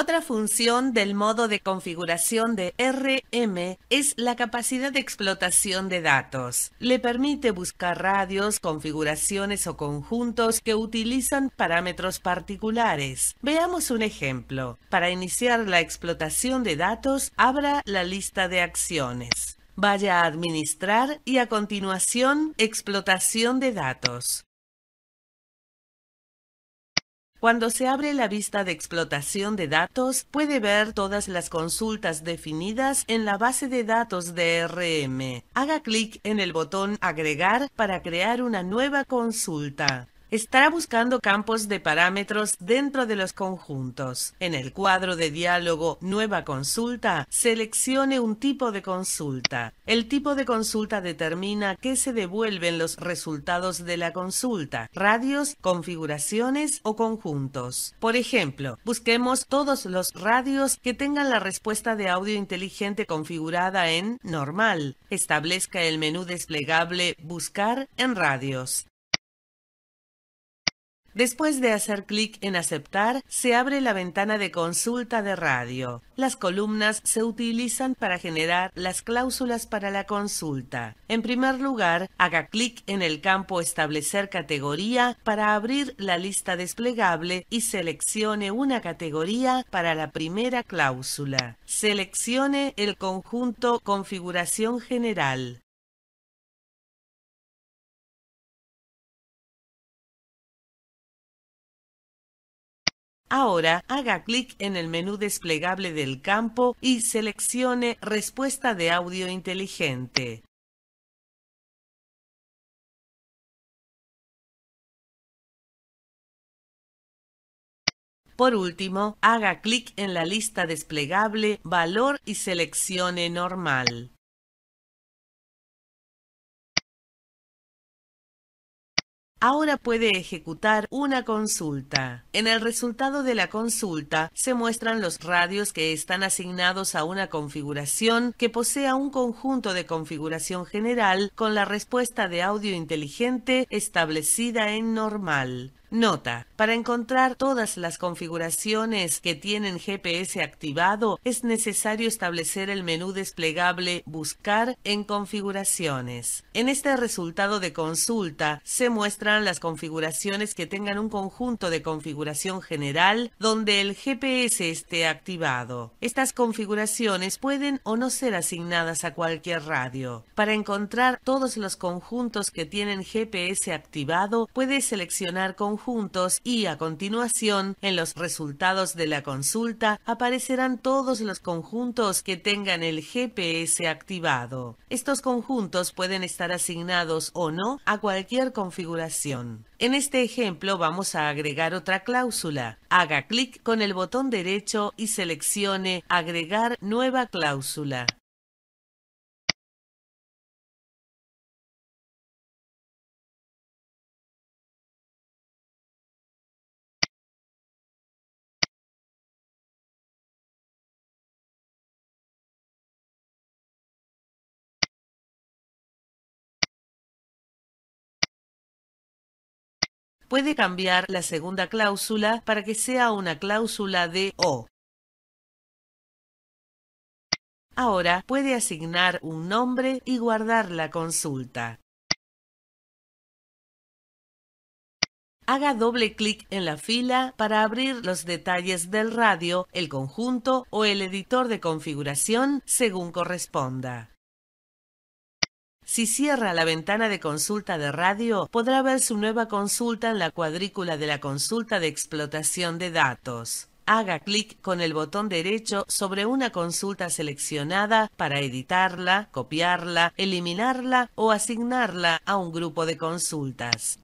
Otra función del modo de configuración de RM es la capacidad de explotación de datos. Le permite buscar radios, configuraciones o conjuntos que utilizan parámetros particulares. Veamos un ejemplo. Para iniciar la explotación de datos, abra la lista de acciones. Vaya a Administrar y a continuación Explotación de datos. Cuando se abre la vista de explotación de datos, puede ver todas las consultas definidas en la base de datos de RM. Haga clic en el botón Agregar para crear una nueva consulta estará buscando campos de parámetros dentro de los conjuntos. En el cuadro de diálogo Nueva consulta, seleccione un tipo de consulta. El tipo de consulta determina qué se devuelven los resultados de la consulta, radios, configuraciones o conjuntos. Por ejemplo, busquemos todos los radios que tengan la respuesta de audio inteligente configurada en normal. Establezca el menú desplegable Buscar en radios. Después de hacer clic en aceptar, se abre la ventana de consulta de radio. Las columnas se utilizan para generar las cláusulas para la consulta. En primer lugar, haga clic en el campo Establecer categoría para abrir la lista desplegable y seleccione una categoría para la primera cláusula. Seleccione el conjunto Configuración General. Ahora haga clic en el menú desplegable del campo y seleccione Respuesta de audio inteligente. Por último, haga clic en la lista desplegable Valor y seleccione Normal. Ahora puede ejecutar una consulta. En el resultado de la consulta se muestran los radios que están asignados a una configuración que posea un conjunto de configuración general con la respuesta de audio inteligente establecida en normal. Nota, para encontrar todas las configuraciones que tienen GPS activado es necesario establecer el menú desplegable Buscar en configuraciones. En este resultado de consulta se muestran las configuraciones que tengan un conjunto de configuración general donde el GPS esté activado. Estas configuraciones pueden o no ser asignadas a cualquier radio. Para encontrar todos los conjuntos que tienen GPS activado puedes seleccionar conjuntos conjuntos y a continuación en los resultados de la consulta aparecerán todos los conjuntos que tengan el GPS activado. Estos conjuntos pueden estar asignados o no a cualquier configuración. En este ejemplo vamos a agregar otra cláusula. Haga clic con el botón derecho y seleccione Agregar nueva cláusula. puede cambiar la segunda cláusula para que sea una cláusula de O. Ahora puede asignar un nombre y guardar la consulta. Haga doble clic en la fila para abrir los detalles del radio, el conjunto o el editor de configuración según corresponda. Si cierra la ventana de consulta de radio, podrá ver su nueva consulta en la cuadrícula de la consulta de explotación de datos. Haga clic con el botón derecho sobre una consulta seleccionada para editarla, copiarla, eliminarla o asignarla a un grupo de consultas.